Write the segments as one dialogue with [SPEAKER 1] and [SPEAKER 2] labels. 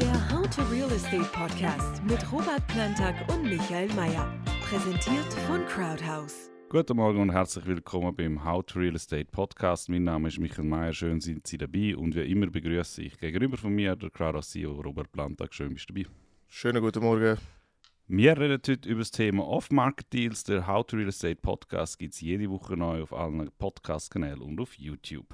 [SPEAKER 1] Der How to Real Estate Podcast mit Robert Plantag und Michael Mayer. Präsentiert von Crowdhouse.
[SPEAKER 2] Guten Morgen und herzlich willkommen beim How to Real Estate Podcast. Mein Name ist Michael Mayer, schön sind Sie dabei und wie immer begrüße ich gegenüber von mir der Crowdhouse CEO Robert Plantag. Schön bist du dabei. Schönen guten Morgen. Wir reden heute über das Thema Off-Market-Deals. Der How to Real Estate Podcast gibt es jede Woche neu auf allen Podcast-Kanälen und auf YouTube.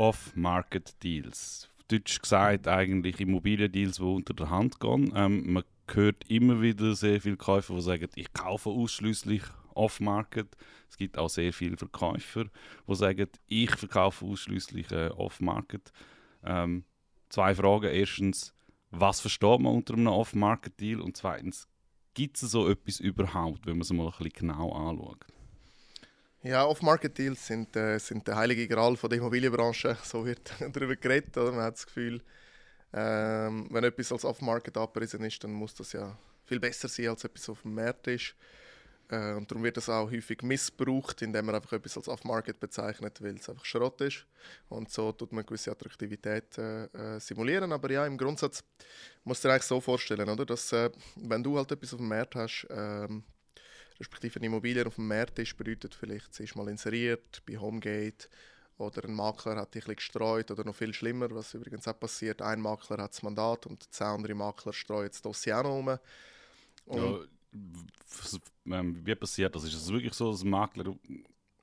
[SPEAKER 2] Off-Market-Deals. Deutsch gesagt eigentlich Immobiliendeals, die unter der Hand gehen. Ähm, man hört immer wieder sehr viele Käufer, die sagen, ich kaufe ausschließlich Off-Market. Es gibt auch sehr viele Verkäufer, die sagen, ich verkaufe ausschließlich äh, Off-Market. Ähm, zwei Fragen. Erstens, was versteht man unter einem Off-Market-Deal? Und zweitens, gibt es so etwas überhaupt, wenn man es mal ein bisschen genau anschaut?
[SPEAKER 1] Ja, Off-Market-Deals sind, äh, sind der heilige Gral von der Immobilienbranche. So wird darüber geredet. Oder? Man hat das Gefühl, ähm, wenn etwas als Off-Market abgerissen ist, dann muss das ja viel besser sein, als etwas auf dem Markt ist. Äh, und darum wird das auch häufig missbraucht, indem man einfach etwas als Off-Market bezeichnet, weil es einfach Schrott ist. Und so tut man gewisse Attraktivität äh, simulieren. Aber ja, im Grundsatz muss man sich eigentlich so vorstellen, oder? dass äh, wenn du halt etwas auf dem Markt hast, ähm, respektive eine Immobilie auf dem Mehrtisch bedeutet vielleicht, sie ist mal inseriert bei Homegate oder ein Makler hat dich gestreut oder noch viel schlimmer, was übrigens auch passiert, ein Makler hat das Mandat und zehn andere Makler streuen das Dossier auch noch um. Und
[SPEAKER 2] ja, wie passiert das? Ist es wirklich so, dass ein Makler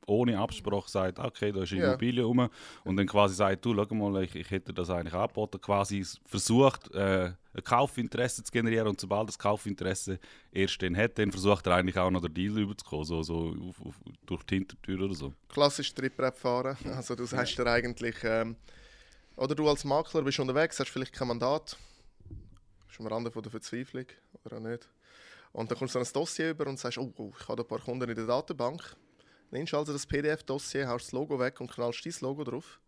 [SPEAKER 2] ohne Absprache sagt, okay, da ist eine Immobilie rum und dann quasi sagt, du, schau mal, ich, ich hätte das eigentlich angeboten, quasi versucht, äh, ein Kaufinteresse zu generieren und sobald das Kaufinteresse erst den hat, dann versucht er eigentlich auch noch den Deal rüberzukommen, so, so auf, auf, durch die Hintertür oder so.
[SPEAKER 1] Klassisch Trip-Rap fahren, also du hast dir eigentlich, ähm, oder du als Makler bist unterwegs, hast vielleicht kein Mandat, bist am Rande von der Verzweiflung oder nicht. Und dann kommst du an ein Dossier über und sagst, oh, oh ich habe ein paar Kunden in der Datenbank nimmst also das PDF-Dossier, haust das Logo weg und knallst dein Logo drauf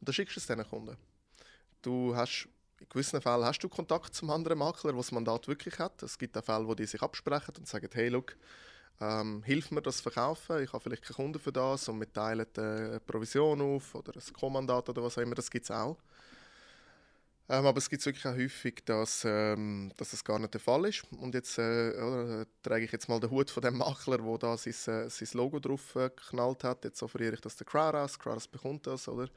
[SPEAKER 1] und dann schickst du es deinen Kunden. Du hast in gewissen Fällen hast du Kontakt zum anderen Makler, der das Mandat wirklich hat. Es gibt auch Fälle, wo die sich absprechen und sagen, hey, look, ähm, hilf mir das verkaufen, ich habe vielleicht keinen Kunden für das und wir teilen eine äh, Provision auf oder ein Kommandant oder was auch immer, das gibt es auch. Ähm, aber es gibt wirklich auch häufig, dass, ähm, dass das gar nicht der Fall ist. Und jetzt äh, äh, trage ich jetzt mal den Hut von dem Makler, der da sein, äh, sein Logo drauf äh, geknallt hat. Jetzt offeriere ich das der Kraras. Kraras bekommt das, oder?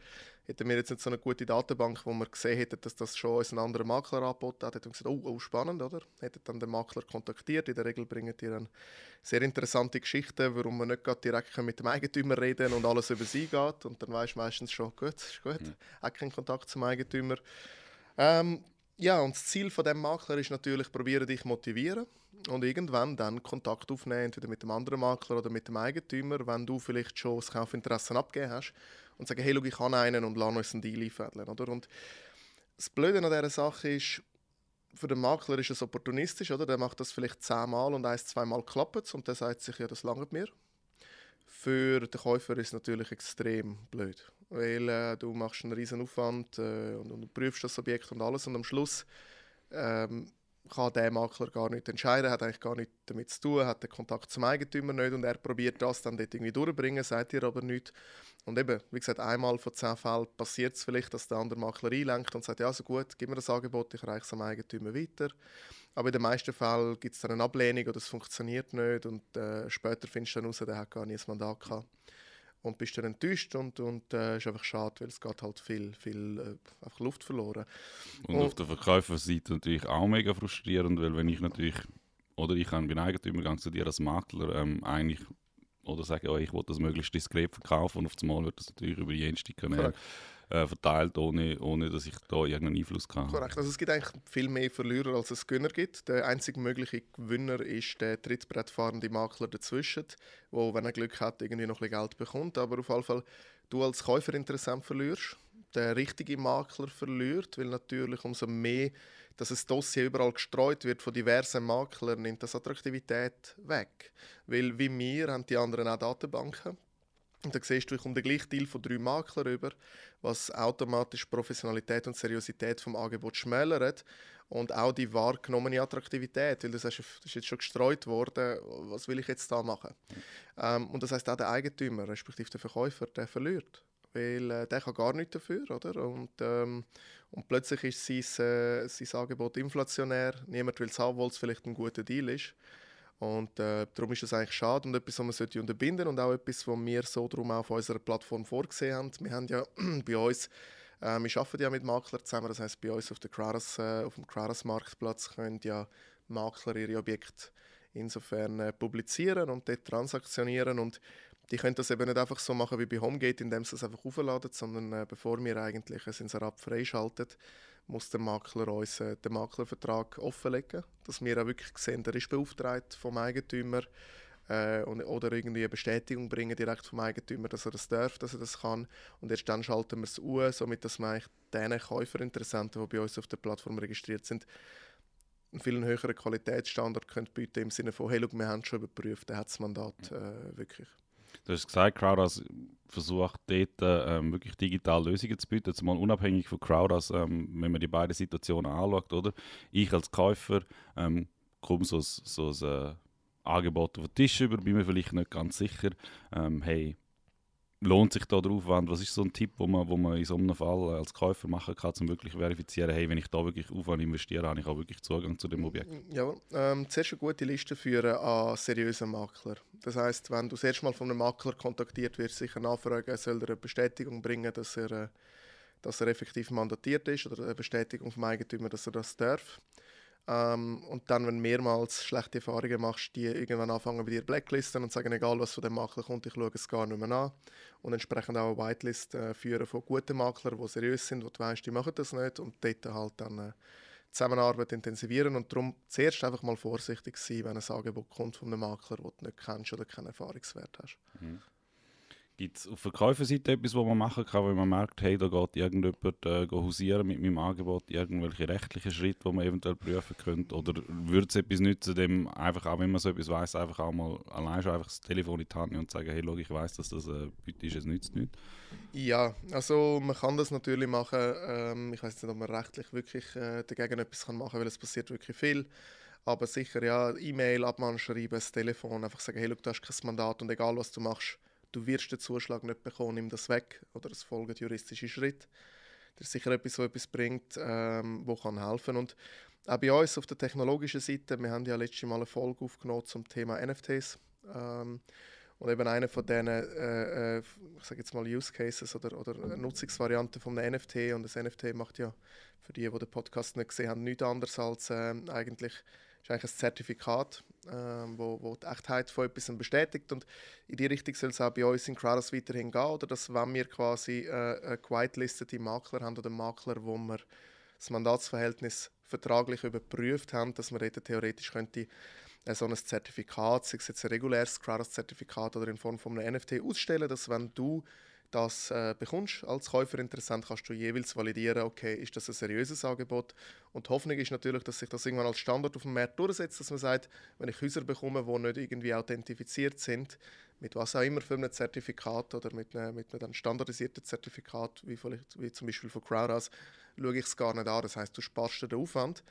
[SPEAKER 1] Hätten wir jetzt nicht so eine gute Datenbank, wo wir gesehen hätten, dass das schon ein anderer Makler angeboten hat, hätten wir gesagt, oh, oh, spannend, oder? Hätten dann den Makler kontaktiert. In der Regel bringen die dann sehr interessante Geschichten, warum man nicht direkt mit dem Eigentümer reden und alles über sie geht. Und dann weiß meistens schon, gut, ist gut, mhm. auch keinen Kontakt zum Eigentümer. Ähm, ja, und das Ziel von dem Makler ist natürlich, probiere dich motivieren und irgendwann dann Kontakt aufnehmen, entweder mit dem anderen Makler oder mit dem Eigentümer, wenn du vielleicht schon das Kaufinteresse abgegeben hast und sagen, hey, schau, ich kann einen und lass uns einen Deal einfädeln, oder? Und das Blöde an dieser Sache ist, für den Makler ist es opportunistisch, oder? Der macht das vielleicht zehnmal und eins, zweimal klappt es und der sagt sich, ja, das langt mir für den Käufer ist es natürlich extrem blöd, weil äh, du machst einen riesen Aufwand äh, und, und, du prüfst das Objekt und alles und am Schluss ähm, kann der Makler gar nicht entscheiden, hat eigentlich gar nichts damit zu tun, hat den Kontakt zum Eigentümer nicht und er probiert das dann dort irgendwie durchbringen, sagt ihr aber nichts. Und eben, wie gesagt, einmal von zehn Fällen passiert es vielleicht, dass der andere Makler einlenkt und sagt, ja, so also gut, gib mir das Angebot, ich reiche es am Eigentümer weiter. Aber in den meisten Fällen gibt es dann eine Ablehnung oder es funktioniert nicht und äh, später findest du dann raus, der hat gar nicht das Mandat gehabt und bist dann enttäuscht und, und äh, ist einfach schade, weil es geht halt viel, viel äh, einfach Luft verloren. Und, und auf
[SPEAKER 2] der Verkäuferseite natürlich auch mega frustrierend, weil wenn ich natürlich, oder ich habe einen Eigentümergang zu dir als Makler ähm, eigentlich oder sage oh, ich will das möglichst diskret verkaufen und auf das Mal wird das natürlich über die jenste Kanäle äh, verteilt, ohne, ohne dass ich da irgendeinen Einfluss hatte.
[SPEAKER 1] Korrekt. Also es gibt eigentlich viel mehr Verlierer, als es Gewinner gibt. Der einzige mögliche Gewinner ist der trittbrettfahrende Makler dazwischen, wo, wenn er Glück hat, irgendwie noch ein bisschen Geld bekommt. Aber auf jeden Fall, du als Käufer interessant verlierst der richtige Makler verliert, weil natürlich umso mehr, dass ein Dossier überall gestreut wird von diversen Maklern, nimmt das Attraktivität weg. Weil wie wir haben die anderen auch Datenbanken, und dann siehst du, ich komme den gleichen Deal von drei Maklern über, was automatisch Professionalität und Seriosität vom Angebot schmälert und auch die wahrgenommene Attraktivität, weil das ist jetzt schon gestreut worden, was will ich jetzt da machen? Ähm, und das heißt auch der Eigentümer, respektive der Verkäufer, der verliert weil äh, der kann gar nichts dafür, oder? Und, ähm, und plötzlich ist sein, äh, sein Angebot inflationär, niemand will es haben, obwohl es vielleicht ein guter Deal ist. Und äh, darum ist das eigentlich schade und etwas, was man sollte unterbinden und auch etwas, was wir so drum auf unserer Plattform vorgesehen haben. Wir haben ja bei uns, äh, wir arbeiten ja mit Maklern zusammen, das heißt bei uns auf, der Kraras, äh, auf dem Kraras-Marktplatz können ja Makler ihre Objekte insofern äh, publizieren und dort transaktionieren und die können das eben nicht einfach so machen wie bei HomeGate, indem sie es einfach aufladen, sondern äh, bevor wir eigentlich ein Inserat freischaltet, muss der Makler uns äh, den Maklervertrag offenlegen, dass wir auch wirklich sehen, der ist beauftragt vom Eigentümer äh, und, oder irgendwie eine Bestätigung bringen direkt vom Eigentümer, dass er das darf, dass er das kann und erst dann schalten wir es um, somit dass wir den Käuferinteressenten, die bei uns auf der Plattform registriert sind, einen viel höheren Qualitätsstandard können bieten im Sinne von, hey, look, wir haben es schon überprüft, der hat das Mandat äh, wirklich.
[SPEAKER 2] Du hast gesagt, Crowdhouse versucht dort ähm, wirklich digital Lösungen zu bieten, zumal unabhängig von Crowdhouse, ähm, wenn man die beiden Situationen anschaut, oder? Ich als Käufer ähm, komme so, so ein äh, Angebot auf den Tisch über, bin mir vielleicht nicht ganz sicher, ähm, hey, lohnt sich da der Aufwand? Was ist so ein Tipp, wo man, wo man in so einem Fall als Käufer machen kann, um wirklich verifizieren, hey, wenn ich da wirklich Aufwand investiere, habe ich auch wirklich Zugang zu dem Objekt?
[SPEAKER 1] Ja, ähm, zuerst eine gute Liste führen an seriösen Makler. Das heißt, wenn du zuerst Mal von einem Makler kontaktiert wirst, sicher nachfragen, er soll er eine Bestätigung bringen, dass er, äh, dass er effektiv mandatiert ist oder eine Bestätigung vom Eigentümer, dass er das darf. Ähm, und dann, wenn du mehrmals schlechte Erfahrungen machst, die irgendwann anfangen bei dir Blacklisten und sagen, egal was von dem Makler kommt, ich schaue es gar nicht mehr an. Und entsprechend auch eine Whitelist äh, führen von guten Maklern, die seriös sind, wo du weißt, die machen das nicht und dort halt dann äh, Zusammenarbeit intensivieren und darum zuerst einfach mal vorsichtig sein, wenn ein Angebot kommt von einem Makler, den du nicht kennst oder keinen Erfahrungswert hast. Mhm.
[SPEAKER 2] Gibt es auf Verkäuferseite etwas, was man machen kann, wenn man merkt, hey, da geht irgendjemand äh, hausieren mit meinem Angebot, irgendwelche rechtlichen Schritte, die man eventuell prüfen könnte? Oder würde es etwas nützen, dem einfach, auch wenn man so etwas weiß, einfach auch mal allein schon einfach das Telefon in die Hand und sagen, hey, log, ich weiß, dass das äh, Bitte ist, es nützt nichts?
[SPEAKER 1] Ja, also man kann das natürlich machen. Ähm, ich weiß nicht, ob man rechtlich wirklich äh, dagegen etwas kann machen kann, weil es passiert wirklich viel. Aber sicher, ja, E-Mail, schreiben, das Telefon, einfach sagen, hey, look, du hast kein Mandat und egal, was du machst, du wirst den Zuschlag nicht bekommen, nimm das weg. Oder es folgt juristische Schritte. Das ist sicher etwas, was etwas bringt, ähm, wo kann helfen Und auch bei uns auf der technologischen Seite, wir haben ja letztes Mal eine Folge aufgenommen zum Thema NFTs. Ähm, und eben einer von diesen, äh, äh ich sage jetzt mal Use Cases oder, oder Nutzungsvarianten von einem NFT. Und das NFT macht ja für die, die den Podcast nicht gesehen haben, nichts anderes als äh, eigentlich, ist eigentlich ein Zertifikat, ähm, wo, wo die Echtheit von etwas bestätigt. Und in die Richtung soll es auch bei uns in Kratos weiterhin gehen, oder dass, wenn wir quasi äh, whitelistete Makler haben oder Makler, wo wir das Mandatsverhältnis vertraglich überprüft haben, dass man dort theoretisch könnte äh, so ein Zertifikat, sei es jetzt ein reguläres kratos zertifikat oder in Form von einem NFT ausstellen, dass wenn du das äh, bekommst. Als Käuferinteressent kannst du jeweils validieren, okay, ist das ein seriöses Angebot? Und die Hoffnung ist natürlich, dass sich das irgendwann als Standard auf dem Markt durchsetzt, dass man sagt, wenn ich Häuser bekomme, die nicht irgendwie authentifiziert sind, mit was auch immer für einem Zertifikat oder mit einem, mit einem standardisierten Zertifikat, wie, vielleicht, wie zum Beispiel von Crowdhouse, schaue ich es gar nicht an. Das heißt, du sparst dir den Aufwand.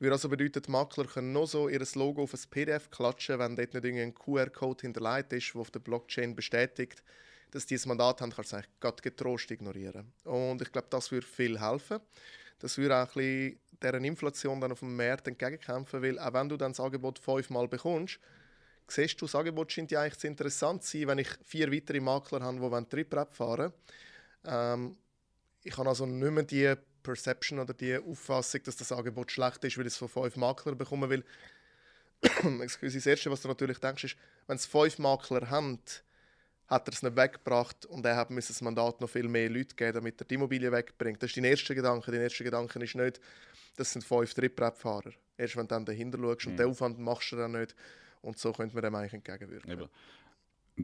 [SPEAKER 1] Würde also bedeuten, die Makler können nur so ihr Logo auf ein PDF klatschen, wenn dort nicht irgendein QR-Code hinterlegt ist, der auf der Blockchain bestätigt, dass die ein Mandat haben, kannst du es eigentlich getrost ignorieren. Und ich glaube, das würde viel helfen. Das würde auch ein bisschen dieser Inflation dann auf dem Markt entgegenkämpfen, weil auch wenn du dann das Angebot fünfmal bekommst, siehst du, das Angebot scheint ja eigentlich zu interessant zu sein, wenn ich vier weitere Makler habe, die Triprep fahren ähm, Ich habe also nicht mehr die Perception oder die Auffassung, dass das Angebot schlecht ist, weil ich es von fünf Maklern bekomme, weil das Erste, was du natürlich denkst, ist, wenn es fünf Makler haben, hat er es nicht weggebracht und er hat mir das Mandat noch viel mehr Leute geben, damit er die Immobilie wegbringt. Das ist dein erster Gedanke. Dein erster Gedanke ist nicht, das sind fünf Trip-Rap-Fahrer. Erst wenn du dann dahinter schaust mhm. und den Aufwand machst du dann nicht. Und so könnte man dem eigentlich entgegenwirken. Eben.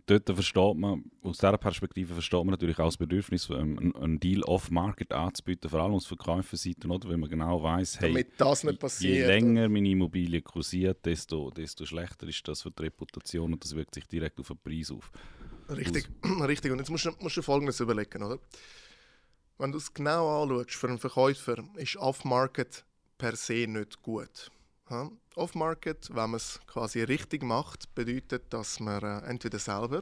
[SPEAKER 2] Dort versteht man, aus dieser Perspektive versteht man natürlich auch das Bedürfnis, ähm, einen, Deal off-market anzubieten, vor allem aus Verkäuferseite, oder? Weil man genau weiss, hey, je länger meine Immobilie kursiert, desto, desto schlechter ist das für die Reputation und das wirkt sich direkt auf den Preis auf. Richtig,
[SPEAKER 1] richtig. Und jetzt musst du, musst du Folgendes überlegen, oder? Wenn du es genau anschaust, für einen Verkäufer ist Off-Market per se nicht gut. Off-Market, wenn man es quasi richtig macht, bedeutet, dass man äh, entweder selber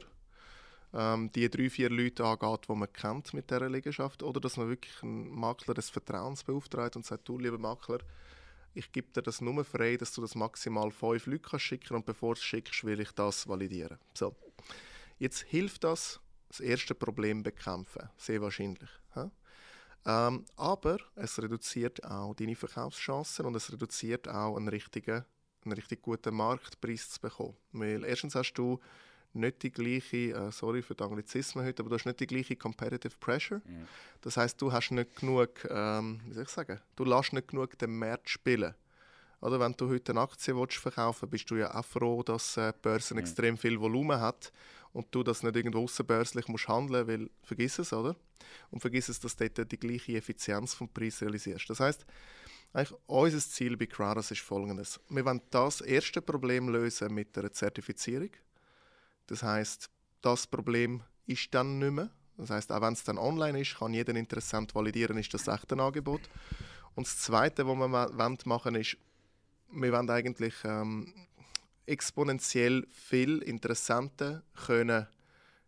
[SPEAKER 1] ähm, die drei, vier Leute angeht, die man kennt mit dieser Liegenschaft, oder dass man wirklich einen Makler des Vertrauens beauftragt und sagt, du lieber Makler, ich gebe dir das nur frei, dass du das maximal fünf Leute kannst schicken und bevor du es schickst, will ich das validieren. So. Jetzt hilft das, das erste Problem bekämpfen, sehr wahrscheinlich. Ähm, aber es reduziert auch deine Verkaufschancen und es reduziert auch einen richtigen, einen richtig guten Marktpreis zu bekommen. Weil erstens hast du nicht die gleiche, äh, sorry für den Anglizismen heute, aber du hast nicht die gleiche Competitive Pressure. Mhm. Das heißt, du hast nicht genug, ähm, wie soll ich sagen, du lässt nicht genug den Markt spielen. Oder wenn du heute eine Aktie verkaufen willst, bist du ja auch froh, dass äh, die Börse mhm. extrem viel Volumen hat und du das nicht irgendwo außerbörslich musst handeln, weil vergiss es, oder? Und vergiss es, dass du dort die gleiche Effizienz vom Preis realisierst. Das heißt, eigentlich unser Ziel bei Craras ist folgendes. Wir wollen das erste Problem lösen mit der Zertifizierung. Das heißt, das Problem ist dann nicht mehr. Das heißt, auch wenn es dann online ist, kann jeder Interessent validieren, ist das echte Angebot. Und das Zweite, was wir machen wollen, ist, wir wollen eigentlich ähm, exponentiell viel Interessenten können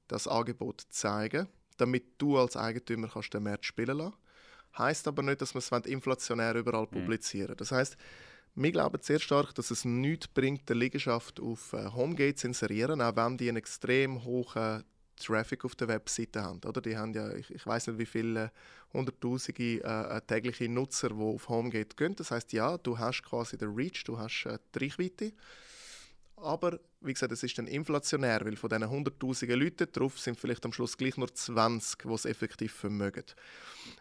[SPEAKER 1] das Angebot zeigen, damit du als Eigentümer kannst den Markt spielen lassen. Heißt aber nicht, dass wir es inflationär überall mhm. publizieren. Das heißt, wir glauben sehr stark, dass es nichts bringt, die Liegenschaft auf äh, Homegate zu inserieren, auch wenn die einen extrem hohen Traffic auf der Webseite haben. Oder? Die haben ja, ich, ich weiß nicht, wie viele hunderttausende äh, äh, tägliche Nutzer, die auf Homegate gehen. Das heißt, ja, du hast quasi den Reach, du hast äh, die Reichweite. Aber wie gesagt, es ist dann inflationär, weil von diesen hunderttausenden Leuten drauf sind vielleicht am Schluss gleich nur 20, die es effektiv vermögen.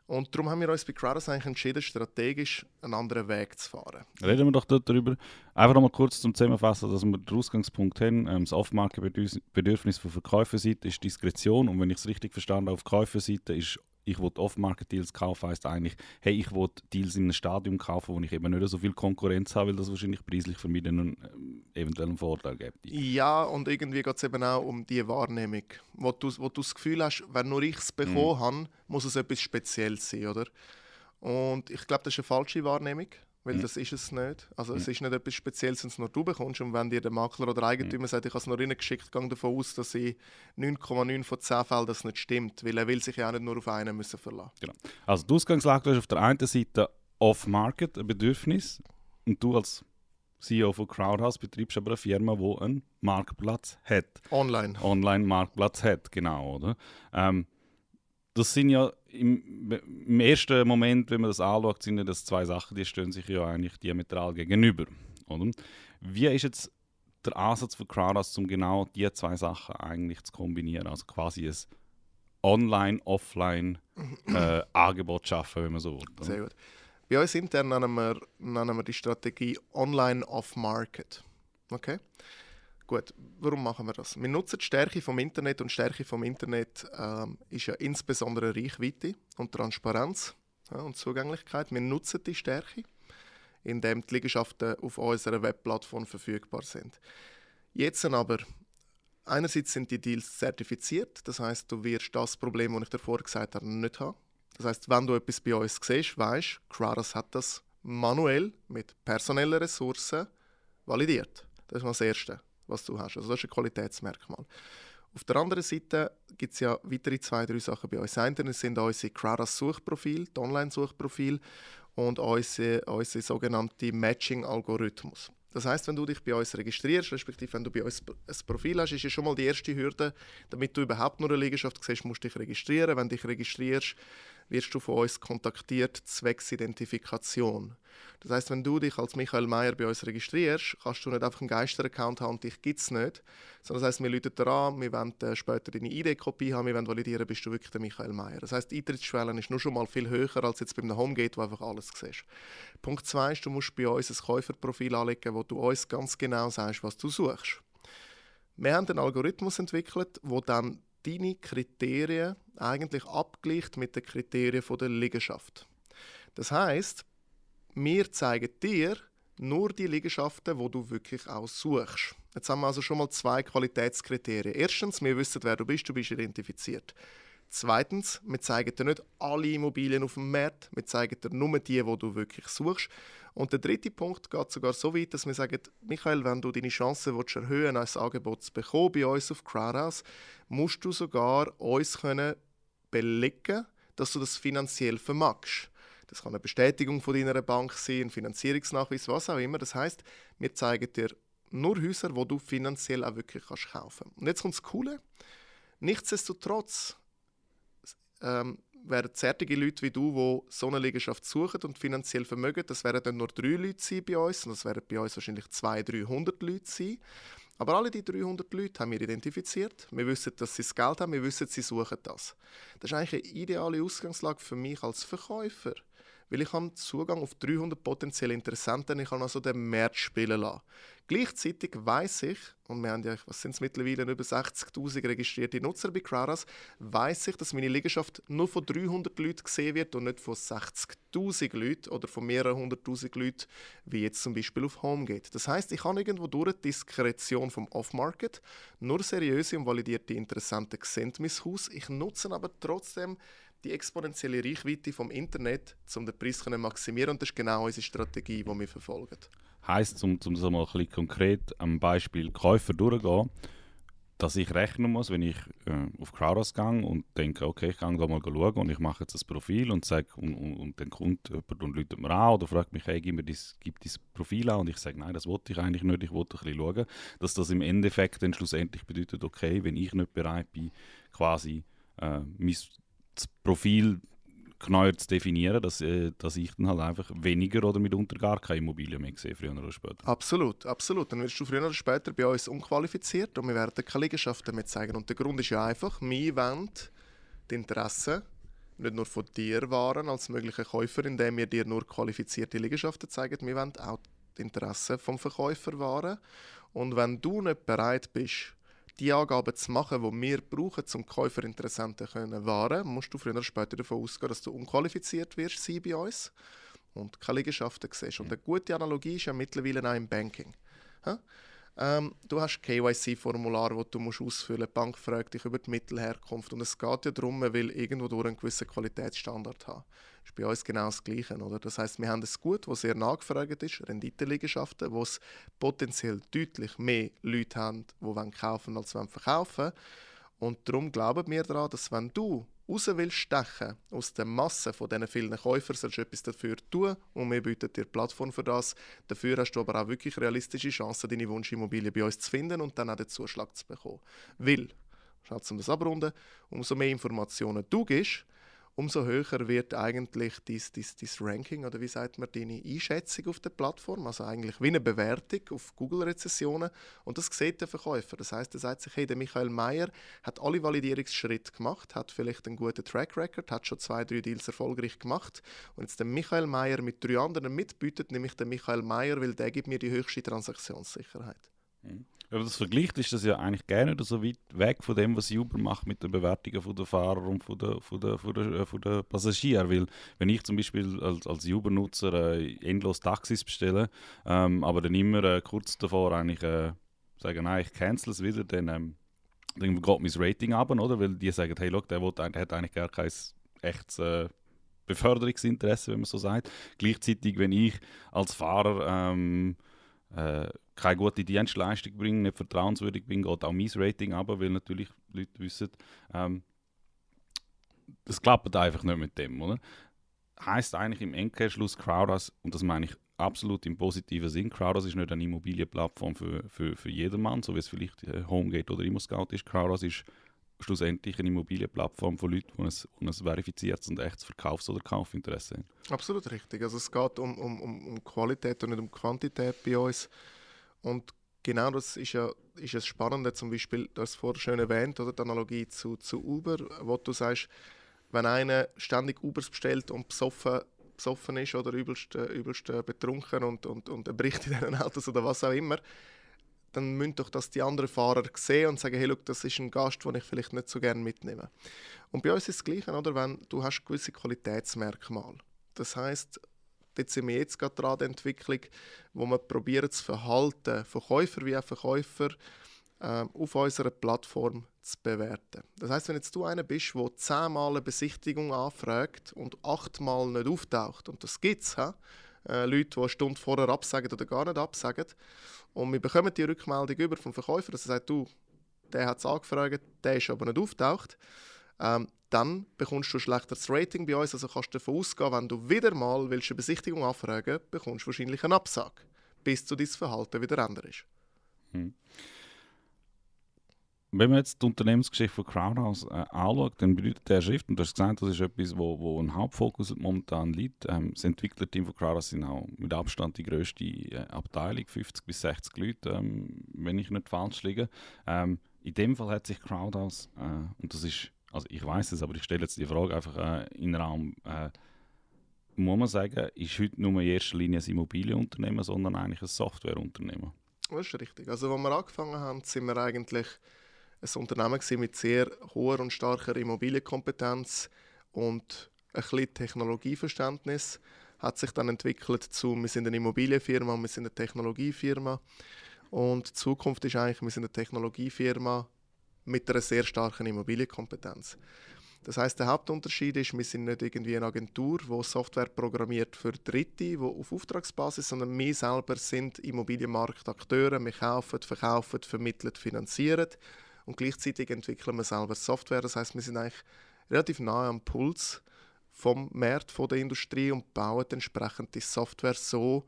[SPEAKER 1] Und darum haben wir uns bei Crowders eigentlich entschieden, strategisch einen anderen Weg zu fahren.
[SPEAKER 2] Reden wir doch dort darüber. Einfach nochmal kurz zum Zusammenfassen, dass wir den Ausgangspunkt haben. Ähm, das Off-Market-Bedürfnis von Verkäuferseite ist Diskretion und wenn ich es richtig verstanden habe, auf Käuferseite ist ich will Off-Market-Deals kaufen, heisst eigentlich, hey, ich will Deals in einem Stadium kaufen, wo ich eben nicht so viel Konkurrenz habe, weil das wahrscheinlich preislich für mich dann ähm, eventuell einen Vorteil gibt.
[SPEAKER 1] Ja, und irgendwie geht es eben auch um die Wahrnehmung, wo du, wo du das Gefühl hast, wenn nur ich es mhm. bekommen mhm. habe, muss es etwas Spezielles sein, oder? Und ich glaube, das ist eine falsche Wahrnehmung weil mhm. das ist es nicht. Also mhm. es ist nicht etwas Spezielles, wenn du es nur du bekommst. Und wenn dir der Makler oder Eigentümer mhm. sagt, ich habe es nur reingeschickt, gehe davon aus, dass in 9,9 von 10 Fällen das nicht stimmt, weil er will sich ja auch nicht nur auf einen müssen verlassen.
[SPEAKER 2] Genau. Also die Ausgangslage ist auf der einen Seite Off-Market, ein Bedürfnis, und du als CEO von Crowdhouse betreibst aber eine Firma, die einen Marktplatz hat. Online. Online-Marktplatz hat, genau, oder? Ähm, das sind ja im, im, ersten Moment, wenn man das anschaut, sind ja das zwei Sachen, die stehen sich ja eigentlich diametral gegenüber. Oder? Wie ist jetzt der Ansatz von Crowdhouse, um genau diese zwei Sachen eigentlich zu kombinieren? Also quasi ein Online-Offline-Angebot äh, schaffen, wenn man so will. Sehr
[SPEAKER 1] gut. Bei uns intern nennen wir, nennen wir die Strategie Online-Off-Market. Okay? Gut, warum machen wir das? Wir nutzen die Stärke vom Internet und die Stärke vom Internet ähm, ist ja insbesondere Reichweite und Transparenz ja, und Zugänglichkeit. Wir nutzen die Stärke, indem die Liegenschaften auf unserer Webplattform verfügbar sind. Jetzt aber einerseits sind die Deals zertifiziert, das heißt, du wirst das Problem, das ich davor gesagt habe, nicht haben. Das heißt, wenn du etwas bei uns siehst, weißt, Kraras hat das manuell mit personellen Ressourcen validiert. Das ist mal das Erste was du hast. Also das ist ein Qualitätsmerkmal. Auf der anderen Seite gibt es ja weitere zwei, drei Sachen bei uns. Das sind unsere Crowdas-Suchprofil, das Online-Suchprofil und unsere, unser sogenannter Matching-Algorithmus. Das heißt, wenn du dich bei uns registrierst, respektive wenn du bei uns ein Profil hast, ist ja schon mal die erste Hürde, damit du überhaupt nur eine Liegenschaft siehst, musst du dich registrieren. Wenn du dich registrierst, wirst du von uns kontaktiert zwecks Identifikation. Das heißt, wenn du dich als Michael Meyer bei uns registrierst, kannst du nicht einfach einen Geister-Account haben und dich gibt es nicht. Sondern das heißt, wir läuten dir an, wir wollen äh, später deine ID-Kopie haben, wir wollen validieren, bist du wirklich der Michael Meyer. Das heißt, die Eintrittsschwelle ist nur schon mal viel höher als jetzt beim Homegate, wo einfach alles siehst. Punkt 2 ist, du musst bei uns ein Käuferprofil anlegen, wo du uns ganz genau sagst, was du suchst. Wir haben einen Algorithmus entwickelt, wo dann deine Kriterien eigentlich abgleicht mit den Kriterien der Liegenschaft. Das heißt, wir zeigen dir nur die Liegenschaften, wo du wirklich auch suchst. Jetzt haben wir also schon mal zwei Qualitätskriterien. Erstens, wir wissen, wer du bist, du bist identifiziert. Zweitens, wir zeigen dir nicht alle Immobilien auf dem Markt, wir zeigen dir nur die, die du wirklich suchst. Und der dritte Punkt geht sogar so weit, dass wir sagen, Michael, wenn du deine Chance willst, erhöhen willst, ein Angebot zu bekommen bei uns auf Crowdhouse, musst du sogar uns können belegen, dass du das finanziell vermagst. Das kann eine Bestätigung von deiner Bank sein, ein Finanzierungsnachweis, was auch immer. Das heißt, wir zeigen dir nur Häuser, wo du finanziell auch wirklich kannst kaufen. Und jetzt kommt das Coole. Nichtsdestotrotz ähm, wären zärtliche Leute wie du, die so eine Liegenschaft suchen und finanziell vermögen, das wären dann nur drei Leute sein bei uns und das wären bei uns wahrscheinlich 200, 300 Leute sein. Aber alle die 300 Leute haben wir identifiziert. Wir wissen, dass sie das Geld haben, wir wissen, sie suchen das. Das ist eigentlich eine ideale Ausgangslage für mich als Verkäufer weil ich habe Zugang auf 300 potenzielle Interessenten. Ich kann also den März spielen lassen. Gleichzeitig weiß ich, und wir haben ja, was sind es mittlerweile, über 60.000 registrierte Nutzer bei Crowdhouse, weiß ich, dass meine Liegenschaft nur von 300 Leuten gesehen wird und nicht von 60.000 Leuten oder von mehreren hunderttausend Leuten, wie jetzt zum Beispiel auf Home geht. Das heißt, ich habe irgendwo durch die Diskretion vom Off-Market nur seriöse und validierte Interessenten sehen mein Haus. Ich nutze aber trotzdem die exponentielle Reichweite vom Internet, um den Preis zu maximieren. Und das ist genau unsere Strategie, die wir verfolgen.
[SPEAKER 2] Heißt, um, um das mal ein bisschen konkret am Beispiel Käufer durchzugehen, dass ich rechnen muss, wenn ich äh, auf Crowdhouse gehe und denke, okay, ich gehe da mal schauen und ich mache jetzt das Profil und sage, und, und, und dann kommt jemand und läutet mir an oder fragt mich, hey, gib mir dieses, gib dieses Profil an und ich sage, nein, das wollte ich eigentlich nicht, ich wollte ein bisschen schauen, dass das im Endeffekt dann schlussendlich bedeutet, okay, wenn ich nicht bereit bin, quasi äh, mein das Profil genauer zu definieren, dass, äh, dass ich dann halt einfach weniger oder mitunter gar keine Immobilien mehr sehe, früher oder später.
[SPEAKER 1] Absolut, absolut. Dann wirst du früher oder später bei uns unqualifiziert und wir werden keine Liegenschaften mehr zeigen. Und der Grund ist ja einfach, wir wollen die Interessen nicht nur von dir wahren als möglicher Käufer, indem wir dir nur qualifizierte Liegenschaften zeigen, wir wollen auch die Interessen vom Verkäufer wahren. Und wenn du nicht bereit bist, die Angaben zu machen, die wir brauchen, um Käuferinteressenten zu wahren, musst du früher oder später davon ausgehen, dass du unqualifiziert wirst bei uns und keine Liegenschaften siehst. Und eine gute Analogie ist ja mittlerweile auch im Banking. Ähm, du hast KYC-Formular, das du musst ausfüllen musst. Die Bank fragt dich über die Mittelherkunft. Und es geht ja darum, man will irgendwo durch einen gewissen Qualitätsstandard haben ist bei uns genau das Gleiche. Oder? Das heißt, wir haben ein Gut, das sehr nachgefragt ist, Renditeliegenschaften, wo es potenziell deutlich mehr Leute haben, die wollen kaufen als wollen verkaufen. Und darum glauben wir daran, dass wenn du raus willst aus der Masse von diesen vielen Käufern, sollst du etwas dafür tun und wir bieten dir Plattform für das. Dafür hast du aber auch wirklich realistische Chancen, deine Wunschimmobilie bei uns zu finden und dann auch den Zuschlag zu bekommen. Weil, schaut um das abrunden, umso mehr Informationen du gibst, umso höher wird eigentlich dieses dies, dies Ranking oder wie sagt man, deine Einschätzung auf der Plattform, also eigentlich wie eine Bewertung auf Google-Rezessionen und das sieht der Verkäufer. Das heißt, er sagt sich, hey, der Michael Mayer hat alle Validierungsschritte gemacht, hat vielleicht einen guten Track Record, hat schon zwei, drei Deals erfolgreich gemacht und jetzt der Michael Mayer mit drei anderen mitbietet, nämlich der Michael Mayer, weil der gibt mir die höchste Transaktionssicherheit.
[SPEAKER 2] Mhm. Wenn man das vergleicht, ist das ja eigentlich gar nicht so weit weg von dem, was Uber macht mit den Bewertungen der Fahrer und von der, von der, von der, von der Passagier. Weil wenn ich zum Beispiel als, als Uber-Nutzer äh, endlos Taxis bestelle, ähm, aber dann immer äh, kurz davor eigentlich äh, sage, nein, ich cancel es wieder, dann, ähm, dann geht mein Rating ab, oder? Weil die sagen, hey, look, der, will, der hat eigentlich gar kein echtes... Äh, Beförderungsinteresse, wenn man so sagt. Gleichzeitig, wenn ich als Fahrer ähm, äh, keine gute Dienstleistung bringe, nicht vertrauenswürdig bin, geht auch mein Rating aber weil natürlich Leute wissen, ähm, das klappt einfach nicht mit dem, oder? Heißt eigentlich im Endkehrschluss Crowdhouse, und das meine ich absolut im positiven Sinn. Crowdhouse ist nicht eine Immobilienplattform für, für, für jedermann, so wie es vielleicht äh, Homegate oder ImmoScout ist. Crowdhouse ist schlussendlich eine Immobilienplattform von Leuten, die ein, ein verifiziertes und echtes Verkaufs- oder Kaufinteresse haben.
[SPEAKER 1] Absolut richtig. Also es geht um, um, um Qualität und nicht um Quantität bei uns. Und genau das ist ja ist das Spannende, zum Beispiel, das vorher schön erwähnt, oder die Analogie zu, zu Uber, wo du sagst, wenn einer ständig Ubers bestellt und besoffen, besoffen ist oder übelst, äh, übelst äh, betrunken und, und, und bricht in diesen Autos oder was auch immer, dann müssen doch das die anderen Fahrer sehen und sagen, hey, look, das ist ein Gast, den ich vielleicht nicht so gerne mitnehme. Und bei uns ist das Gleiche, oder? Wenn du hast gewisse Qualitätsmerkmale. Das heißt, jetzt sind wir jetzt gerade dran der Entwicklung, wo wir probieren, das Verhalten von Käufer wie auch Verkäufer ähm, auf unserer Plattform zu bewerten. Das heißt, wenn jetzt du einer bist, der zehnmal eine Besichtigung anfragt und achtmal nicht auftaucht, und das gibt es, äh, Leute, die eine Stunde vorher absagen oder gar nicht absagen. Und wir bekommen die Rückmeldung über vom Verkäufer, dass er sagt, du, der hat es angefragt, der ist aber nicht auftaucht. Ähm, dann bekommst du ein schlechteres Rating bei uns, also kannst du davon ausgehen, wenn du wieder mal eine Besichtigung anfragen willst, bekommst du wahrscheinlich einen Absag, bis du dein Verhalten wieder änderst.
[SPEAKER 2] Hm wenn man jetzt die Unternehmensgeschichte von Crowdhouse äh, anschaut, dann bedeutet der Schrift, und du hast gesagt, das ist etwas, wo, wo ein Hauptfokus momentan liegt. Ähm, das Entwicklerteam von Crowdhouse sind auch mit Abstand die grösste äh, Abteilung, 50 bis 60 Leute, ähm, wenn ich nicht falsch liege. Ähm, in dem Fall hat sich Crowdhouse, äh, und das ist, also ich weiß es, aber ich stelle jetzt die Frage einfach äh, in den Raum, äh, muss man sagen, ist heute nur in erster Linie ein Immobilienunternehmen, sondern eigentlich ein Softwareunternehmen?
[SPEAKER 1] Das ist richtig. Also, als wir angefangen haben, sind wir eigentlich ein Unternehmen mit sehr hoher und starker Immobilienkompetenz und ein bisschen Technologieverständnis. Hat sich dann entwickelt zu, wir sind eine Immobilienfirma und wir sind eine Technologiefirma. Und die Zukunft ist eigentlich, wir sind eine Technologiefirma mit einer sehr starken Immobilienkompetenz. Das heißt, der Hauptunterschied ist, wir sind nicht irgendwie eine Agentur, die Software programmiert für Dritte, die auf Auftragsbasis, sondern wir selber sind Immobilienmarktakteure. Wir kaufen, verkaufen, vermitteln, finanzieren und gleichzeitig entwickeln wir selber Software. Das heißt, wir sind eigentlich relativ nah am Puls vom Markt von der Industrie und bauen entsprechend die Software so,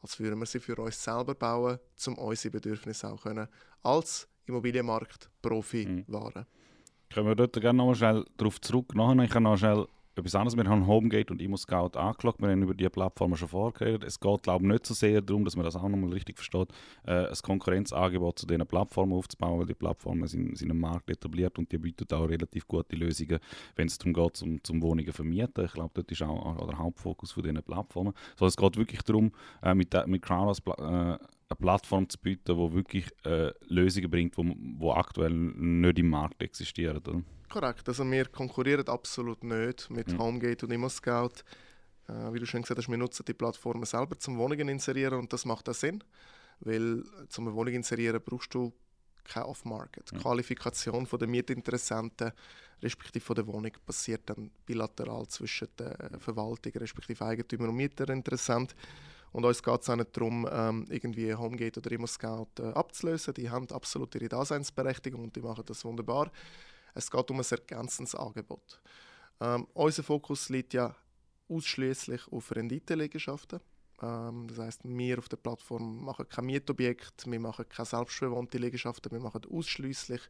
[SPEAKER 1] als würden wir sie für uns selber bauen, um unsere Bedürfnisse auch können, als Immobilienmarkt-Profi mhm. wahren.
[SPEAKER 2] Können wir dort gerne nochmal schnell darauf zurück? Nachher, ich habe noch schnell etwas anderes. Wir haben Homegate und ImmoScout angeschaut. Wir haben über diese Plattformen schon vorgeredet. Es geht, glaube ich, nicht so sehr darum, dass man das auch nochmal richtig versteht, äh, ein Konkurrenzangebot zu diesen Plattformen aufzubauen, weil die Plattformen sind, sind im Markt etabliert und die bieten auch relativ gute Lösungen, wenn es darum geht, zum, zum Wohnungen vermieten. Ich glaube, das ist auch, auch der Hauptfokus von diesen Plattformen. So, es geht wirklich darum, äh, mit, äh, mit Crown äh, eine Plattform zu bieten, die wirklich äh, Lösungen bringt, die aktuell nicht im Markt existieren. Oder?
[SPEAKER 1] korrekt. Also wir konkurrieren absolut nicht mit mhm. Homegate und ImmoScout. Äh, wie du schon gesagt hast, wir nutzen die Plattformen selber zum Wohnungen inserieren und das macht auch Sinn, weil zum eine inserieren brauchst du keine Off-Market. Mhm. Qualifikation von der Mietinteressenten respektive von der Wohnung passiert dann bilateral zwischen der Verwaltung respektive Eigentümer und Mieterinteressent. Und uns geht es auch nicht darum, ähm, irgendwie Homegate oder ImmoScout äh, abzulösen. Die haben absolut ihre Daseinsberechtigung und die machen das wunderbar. Es geht um ein ergänzendes Angebot. Ähm, unser Fokus liegt ja ausschließlich auf Renditeliegenschaften. Ähm, das heißt, wir auf der Plattform machen kein Mietobjekt, wir machen keine selbstbewohnte Liegenschaften, wir machen ausschließlich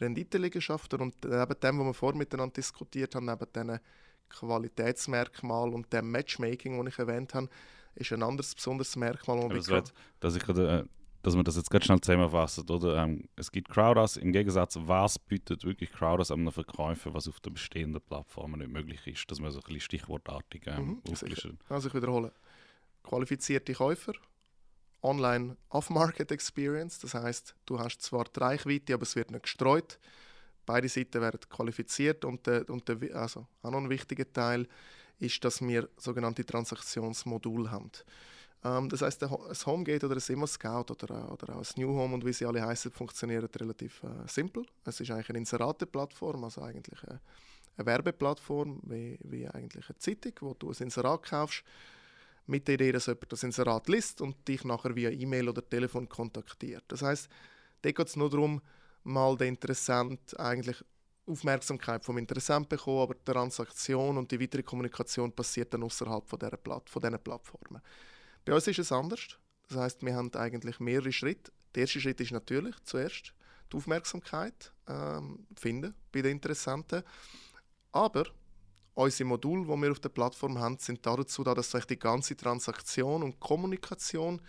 [SPEAKER 1] Renditeliegenschaften. Und neben dem, was wir vorher miteinander diskutiert haben, neben diesen Qualitätsmerkmal und dem Matchmaking, das ich erwähnt habe, ist ein anderes besonderes Merkmal. Das wird,
[SPEAKER 2] dass ich gerade äh, dass man das jetzt ganz schnell zusammenfasst, oder? Ähm, es gibt Crowders, im Gegensatz, was bietet wirklich Crowders an Verkäufer, was auf der bestehenden Plattform nicht möglich ist, dass man so ein bisschen stichwortartig ähm, mhm,
[SPEAKER 1] Also ich wiederhole, qualifizierte Käufer, Online Off-Market Experience, das heißt, du hast zwar die Reichweite, aber es wird nicht gestreut. Beide Seiten werden qualifiziert und, der, und der, also auch noch ein wichtiger Teil ist, dass wir sogenannte Transaktionsmodule haben. Ähm, das heißt, das Homegate oder das Immer Scout oder, äh, oder auch das New Home und wie sie alle heißen, funktioniert relativ äh, simpel. Es ist eigentlich eine Inserate-Plattform, also eigentlich eine, äh, eine Werbeplattform wie, wie eigentlich eine Zeitung, wo du ein Inserat kaufst mit der Idee, dass jemand das Inserat liest und dich nachher via E-Mail oder Telefon kontaktiert. Das heißt, da geht es nur darum, mal den Interessent eigentlich Aufmerksamkeit vom Interessenten bekommen, aber die Transaktion und die weitere Kommunikation passiert dann außerhalb von, dieser Platt von diesen Plattformen. Bei uns ist es anders. Das heißt, wir haben eigentlich mehrere Schritte. Der erste Schritt ist natürlich zuerst die Aufmerksamkeit ähm, finden bei den Interessenten. Aber unsere Module, die wir auf der Plattform haben, sind dazu da, dass die ganze Transaktion und Kommunikation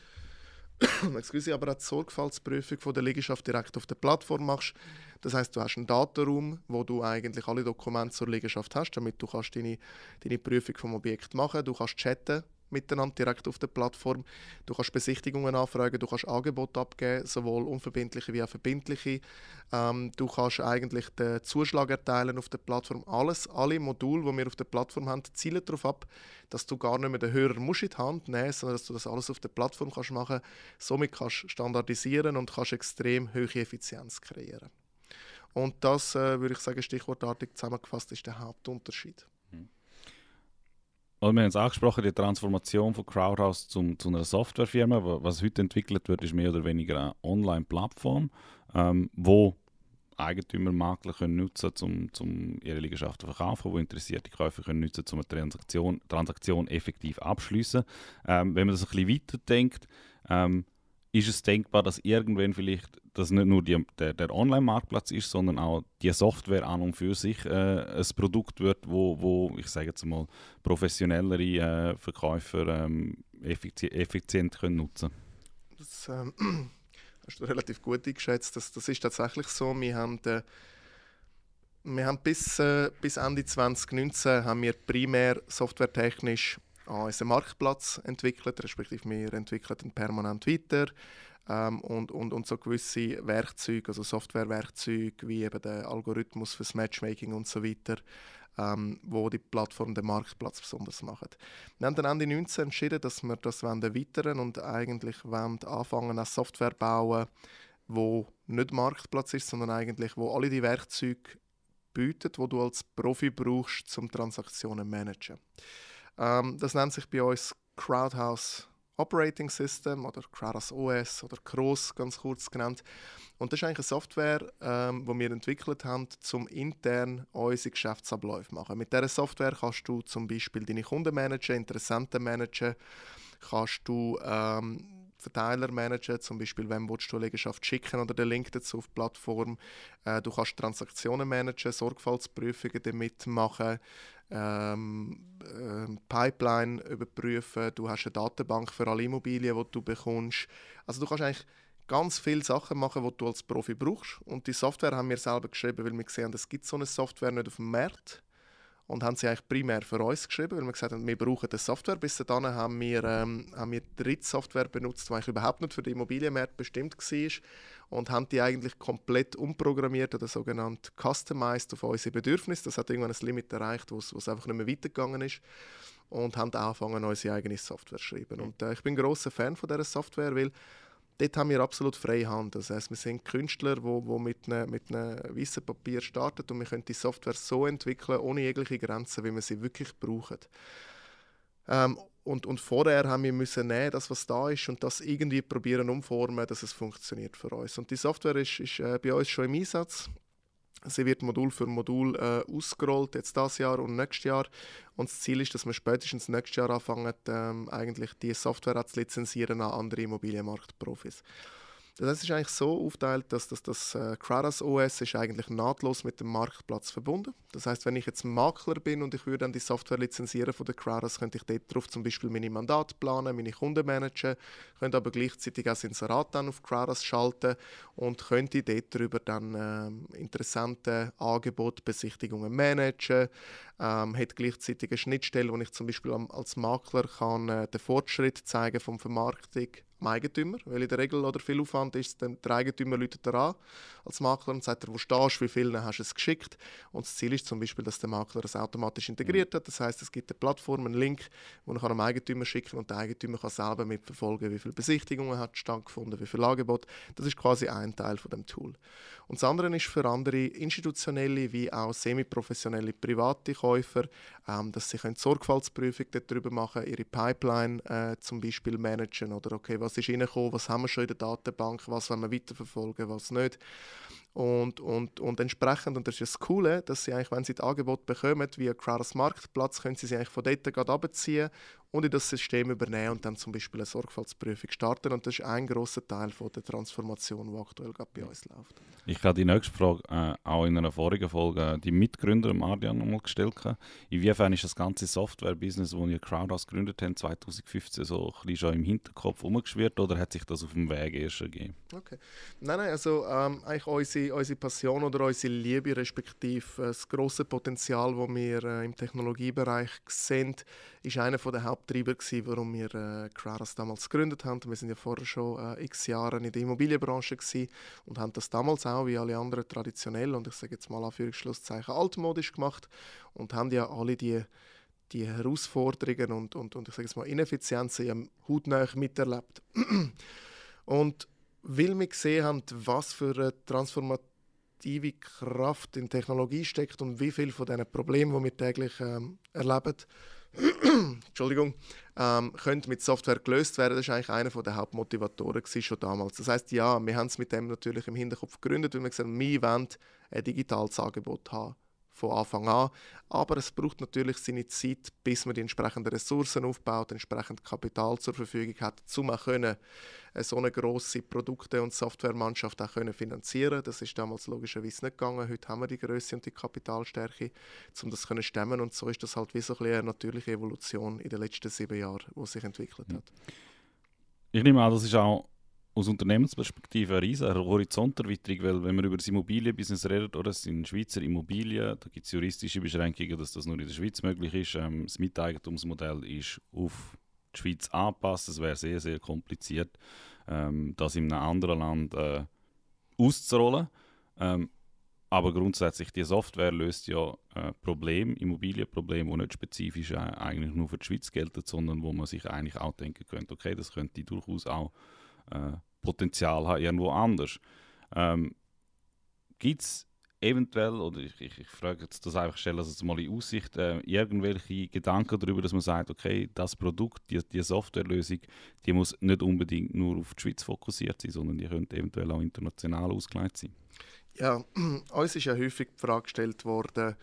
[SPEAKER 1] excuse, aber auch die Sorgfaltsprüfung der Liegenschaft direkt auf der Plattform machst. Das heißt, du hast einen Datenraum, wo du eigentlich alle Dokumente zur Liegenschaft hast, damit du kannst deine, deine Prüfung vom Objekt machen kannst. Du kannst chatten miteinander direkt auf der Plattform. Du kannst Besichtigungen anfragen, du kannst Angebote abgeben, sowohl unverbindliche wie auch verbindliche. Ähm, du kannst eigentlich den Zuschlag erteilen auf der Plattform. Alles, alle Module, die wir auf der Plattform haben, zielen darauf ab, dass du gar nicht mehr den Hörer musst in die Hand nehmen sondern dass du das alles auf der Plattform kannst machen kannst. Somit kannst du standardisieren und kannst extrem hohe Effizienz kreieren. Und das, äh, würde ich sagen, stichwortartig zusammengefasst, ist der Hauptunterschied.
[SPEAKER 2] Also wir haben es angesprochen, die Transformation von Crowdhouse zum, zu einer Softwarefirma. Was heute entwickelt wird, ist mehr oder weniger eine Online-Plattform, ähm, wo Eigentümer, Makler können nutzen können, um, ihre Liegenschaften zu verkaufen, wo interessierte Käufer können nutzen können, um eine Transaktion, Transaktion effektiv abschließen. Ähm, wenn man das ein bisschen weiterdenkt, ähm, ist es denkbar, dass irgendwann vielleicht dass nicht nur die, der, der Online-Marktplatz ist, sondern auch die Software an und für sich äh, ein Produkt wird, wo, wo ich sage jetzt mal, professionellere äh, Verkäufer ähm, effizi effizient können nutzen können?
[SPEAKER 1] Das ähm, hast du relativ gut eingeschätzt. Das, das ist tatsächlich so. Wir haben, äh, wir haben bis, äh, bis Ende 2019 haben wir primär softwaretechnisch an unseren Marktplatz entwickelt, respektive wir entwickeln ihn permanent weiter. Ähm, und, und, und so gewisse Werkzeuge, also Softwarewerkzeuge wie eben der Algorithmus fürs Matchmaking und so weiter, ähm, wo die Plattform den Marktplatz besonders machen. Wir haben dann Ende 19 entschieden, dass wir das weiteren und eigentlich anfangen, eine Software zu bauen, wo nicht Marktplatz ist, sondern eigentlich wo alle die Werkzeuge bietet, wo du als Profi brauchst, um Transaktionen zu managen. Ähm, das nennt sich bei uns Crowdhouse Operating System oder Crowdhouse OS oder CROSS ganz kurz genannt. Und das ist eigentlich eine Software, ähm, die wir entwickelt haben, um intern unsere Geschäftsabläufe zu machen. Mit dieser Software kannst du zum Beispiel deine Kunden managen, Interessenten managen, kannst du ähm, Verteiler managen, zum Beispiel wem willst du eine Liegenschaft schicken oder den Link dazu auf die Plattform. Äh, du kannst Transaktionen managen, Sorgfaltsprüfungen damit machen, ähm, äh, Pipeline überprüfen, du hast eine Datenbank für alle Immobilien, die du bekommst. Also du kannst eigentlich ganz viele Sachen machen, die du als Profi brauchst. Und die Software haben wir selber geschrieben, weil wir gesehen haben, es gibt so eine Software nicht auf dem Markt und haben sie eigentlich primär für uns geschrieben, weil wir gesagt haben, wir brauchen eine Software. Bis dahin haben wir, ähm, haben wir Drittsoftware benutzt, die überhaupt nicht für den Immobilienmarkt bestimmt war und haben die eigentlich komplett umprogrammiert oder sogenannt customized auf unsere Bedürfnisse. Das hat irgendwann ein Limit erreicht, wo es einfach nicht mehr weitergegangen ist und haben angefangen, unsere eigene Software zu schreiben. Und äh, ich bin ein grosser Fan von dieser Software, weil dort haben wir absolut freie Hand. Das heißt, wir sind Künstler, die mit einem, mit einem weißen Papier starten und wir können die Software so entwickeln, ohne jegliche Grenzen, wie wir sie wirklich brauchen. Ähm, und, und vorher haben wir müssen nehmen, das was da ist und das irgendwie probieren umformen, dass es funktioniert für uns. Und die Software ist, ist äh, bei uns schon im Einsatz. Sie wird Modul für Modul äh, ausgerollt, jetzt das Jahr und nächstes Jahr. Und das Ziel ist, dass wir spätestens nächstes Jahr anfangen, ähm, eigentlich die Software zu lizenzieren an andere Immobilienmarktprofis. Das ist eigentlich so aufgeteilt, dass das, das äh, Kratos OS ist eigentlich nahtlos mit dem Marktplatz verbunden. ist. Das heißt, wenn ich jetzt Makler bin und ich würde dann die Software lizenzieren von der Kratos, könnte ich dort drauf zum Beispiel meine Mandate planen, meine Kunden managen, könnte aber gleichzeitig auch Sensorat dann auf Kratos schalten und könnte dort darüber dann äh, interessante Angebote, Besichtigungen managen, ähm, hat gleichzeitig eine Schnittstelle, wo ich zum Beispiel als Makler kann, äh, den Fortschritt zeigen vom Vermarktung dem Eigentümer, weil in der Regel oder viel Aufwand ist, dann der Eigentümer läutet an als Makler und sagt, wo stehst du, wie vielen hast du es geschickt und das Ziel ist zum Beispiel, dass der Makler es automatisch integriert hat, das heißt, es gibt eine Plattform, einen Link, wo ich dem Eigentümer schicken kann und der Eigentümer kann selber mitverfolgen, wie viele Besichtigungen hat stattgefunden, wie viel Angebot, das ist quasi ein Teil von dem Tool. Und das andere ist für andere institutionelle wie auch semi-professionelle private Käufer, ähm, dass sie können Sorgfaltsprüfung darüber machen, ihre Pipeline äh, zum Beispiel managen oder okay, was was ist reingekommen, was haben wir schon in der Datenbank, was wollen wir weiterverfolgen, was nicht. Und, und, und entsprechend, und das ist das Coole, dass sie eigentlich, wenn sie das Angebot bekommen, wie ein Crowders Marktplatz, können sie sich eigentlich von dort gerade abziehen und in das System übernehmen und dann zum Beispiel eine Sorgfaltsprüfung starten. Und das ist ein großer Teil von der Transformation, die aktuell bei uns läuft.
[SPEAKER 2] Ich habe die nächste Frage äh, auch in einer vorigen Folge äh, die Mitgründer Marian nochmal gestellt. Inwiefern ist das ganze Software-Business, das ihr Crowdhouse gegründet habt, 2015 so ein bisschen schon im Hinterkopf umgeschwirrt oder hat sich das auf dem Weg erst gegeben?
[SPEAKER 1] Okay. Nein, nein, also ähm, eigentlich unsere, unsere Passion oder unsere Liebe, respektive äh, das große Potenzial, das wir äh, im Technologiebereich sehen, ist einer der Haupt Haupttreiber, gewesen, warum wir äh, Kraras damals gegründet haben. Wir sind ja vorher schon äh, x Jahre in der Immobilienbranche gewesen und haben das damals auch wie alle anderen traditionell und ich sage jetzt mal Anführungsschlusszeichen altmodisch gemacht und haben ja alle die die Herausforderungen und, und, und ich sage jetzt mal Ineffizienzen im hautnah miterlebt. und weil wir gesehen haben, was für eine transformative Kraft in Technologie steckt und wie viel von diesen Problemen, die wir täglich ähm, erleben, Entschuldigung, ähm, könnte mit Software gelöst werden. Das war eigentlich einer der Hauptmotivatoren schon damals. Das heißt, ja, wir haben es mit dem natürlich im Hinterkopf gegründet, weil wir gesagt haben, wir wollen ein digitales Angebot haben von Anfang an. Aber es braucht natürlich seine Zeit, bis man die entsprechenden Ressourcen aufbaut, entsprechend Kapital zur Verfügung hat, um auch können, äh, so eine grosse Produkte- und Softwaremannschaft auch können finanzieren Das ist damals logischerweise nicht gegangen. Heute haben wir die Größe und die Kapitalstärke, um das können stemmen. Und so ist das halt wie so eine natürliche Evolution in den letzten sieben Jahren, die sich entwickelt hat.
[SPEAKER 2] Ich nehme an, das ist auch aus Unternehmensperspektive eine riesige Horizonterweiterung, weil wenn man über das Immobilienbusiness redet, oder es sind Schweizer Immobilien, da gibt es juristische Beschränkungen, dass das nur in der Schweiz möglich ist. Ähm, das Miteigentumsmodell ist auf die Schweiz angepasst, das wäre sehr, sehr kompliziert, ähm, das in einem anderen Land äh, auszurollen. Ähm, aber grundsätzlich, die Software löst ja äh, Probleme, Immobilienprobleme, die nicht spezifisch äh, eigentlich nur für die Schweiz gelten, sondern wo man sich eigentlich auch denken könnte, okay, das könnte durchaus auch äh, Potenzial habe irgendwo anders. Ähm, Gibt es eventuell, oder ich, ich, ich frage jetzt das einfach, stelle das jetzt mal in Aussicht, äh, irgendwelche Gedanken darüber, dass man sagt, okay, das Produkt, die, die Softwarelösung, die muss nicht unbedingt nur auf die Schweiz fokussiert sein, sondern die könnte eventuell auch international ausgelegt
[SPEAKER 1] sein? Ja, uns ist ja häufig die Frage gestellt worden,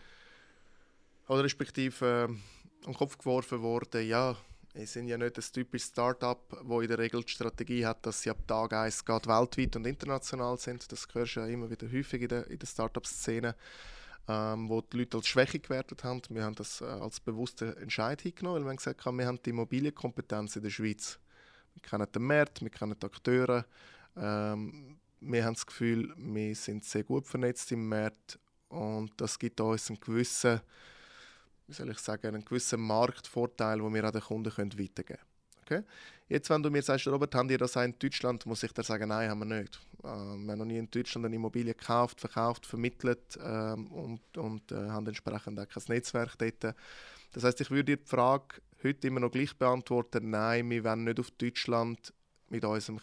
[SPEAKER 1] oder respektive äh, an Kopf geworfen worden, ja, wir sind ja nicht das typische Start-up, wo in der Regel die Strategie hat, dass sie ab Tag 1 geht, weltweit und international sind. Das gehört ja immer wieder häufig in der, in der Start-up-Szene, ähm, wo die Leute als Schwäche gewertet haben. Wir haben das äh, als bewusste Entscheid hingenommen, weil wir haben gesagt haben, wir haben die Immobilienkompetenz in der Schweiz. Wir kennen den Markt, wir kennen die Akteure. Ähm, wir haben das Gefühl, wir sind sehr gut vernetzt im Markt und das gibt uns einen gewissen wie soll ich sagen, einen gewissen Marktvorteil, den wir an den Kunden können weitergeben können. Okay? Jetzt, wenn du mir sagst, Robert, haben die das auch in Deutschland, muss ich dir sagen, nein, haben wir nicht. Ähm, wir haben noch nie in Deutschland eine Immobilie gekauft, verkauft, vermittelt ähm, und, und äh, haben entsprechend auch kein Netzwerk dort. Das heißt, ich würde dir die Frage heute immer noch gleich beantworten, nein, wir wollen nicht auf Deutschland mit unserem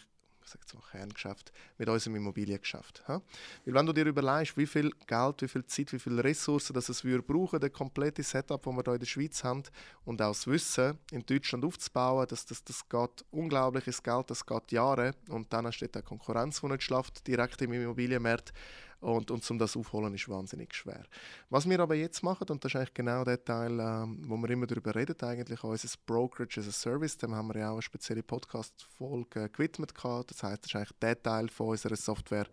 [SPEAKER 1] sage jetzt mal Kerngeschäft, mit unserem Immobiliengeschäft. Ha? Weil wenn du dir überlegst, wie viel Geld, wie viel Zeit, wie viele Ressourcen dass es wir brauchen, der komplette Setup, das wir hier in der Schweiz haben, und auch das Wissen in Deutschland aufzubauen, das, das, das geht unglaubliches Geld, das geht Jahre. Und dann steht da Konkurrenz, die nicht schlaft, direkt im Immobilienmarkt. Und, und um das aufholen ist wahnsinnig schwer. Was wir aber jetzt machen, und das ist eigentlich genau der Teil, ähm, wo wir immer darüber reden, eigentlich unser Brokerage as a Service, dem haben wir ja auch eine spezielle Podcast-Folge gewidmet gehabt. Das heißt, das ist eigentlich der Teil von unserer Software,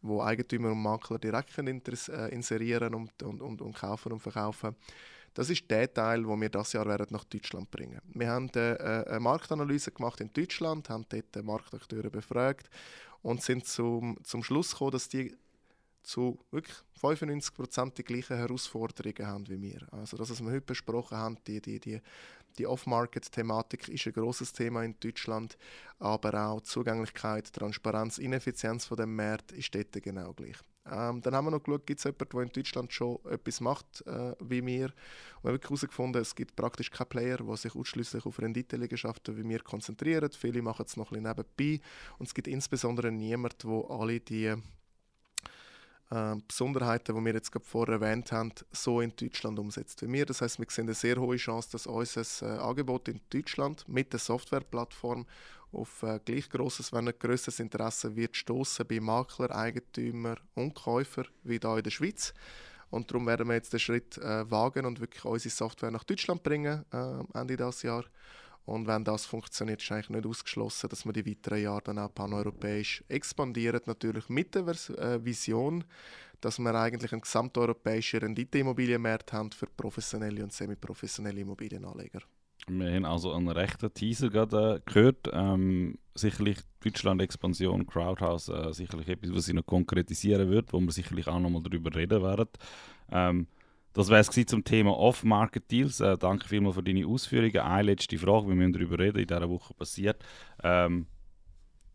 [SPEAKER 1] wo Eigentümer und Makler direkt äh, inserieren und, und, und, und kaufen und verkaufen das ist der Teil, wo wir das Jahr werden nach Deutschland bringen. Wir haben äh, äh, eine Marktanalyse gemacht in Deutschland, haben dort Marktakteure befragt und sind zum, zum Schluss gekommen, dass die zu wirklich 95 die gleichen Herausforderungen haben wie wir. Also das, was wir heute besprochen haben, die, die, die, die Off-Market-Thematik ist ein großes Thema in Deutschland, aber auch Zugänglichkeit, Transparenz, Ineffizienz von dem Markt ist dort genau gleich. Ähm, dann haben wir noch geschaut, gibt es jemanden, der in Deutschland schon etwas macht äh, wie wir. Und wir haben wirklich herausgefunden, es gibt praktisch keinen Player, der sich ausschließlich auf Renditeliegenschaften wie wir konzentriert. Viele machen es noch ein bisschen nebenbei und es gibt insbesondere niemanden, der alle die äh, Besonderheiten, die wir jetzt gerade vorher erwähnt haben, so in Deutschland umsetzt wie wir. Das heißt, wir sehen eine sehr hohe Chance, dass unser äh, Angebot in Deutschland mit der Softwareplattform auf äh, gleich großes, wenn nicht größeres Interesse wird stoßen bei Makler, Eigentümer und Käufer wie da in der Schweiz. Und darum werden wir jetzt den Schritt äh, wagen und wirklich unsere Software nach Deutschland bringen äh, Ende dieses Jahres. Und wenn das funktioniert, ist eigentlich nicht ausgeschlossen, dass man die weiteren Jahre dann auch paneuropäisch expandiert. Natürlich mit der äh, Vision, dass wir eigentlich einen gesamteuropäischen Renditeimmobilienmarkt haben für professionelle und semiprofessionelle Immobilienanleger.
[SPEAKER 2] Wir haben also einen rechten Teaser gerade äh, gehört. Ähm, sicherlich Deutschland-Expansion, Crowdhouse, äh, sicherlich etwas, was sich noch konkretisieren wird, wo wir sicherlich auch noch mal darüber reden werden. Ähm, das wäre es zum Thema Off-Market-Deals. Äh, danke vielmals für deine Ausführungen. Eine letzte Frage, wir müssen darüber reden, in dieser Woche passiert. Ähm,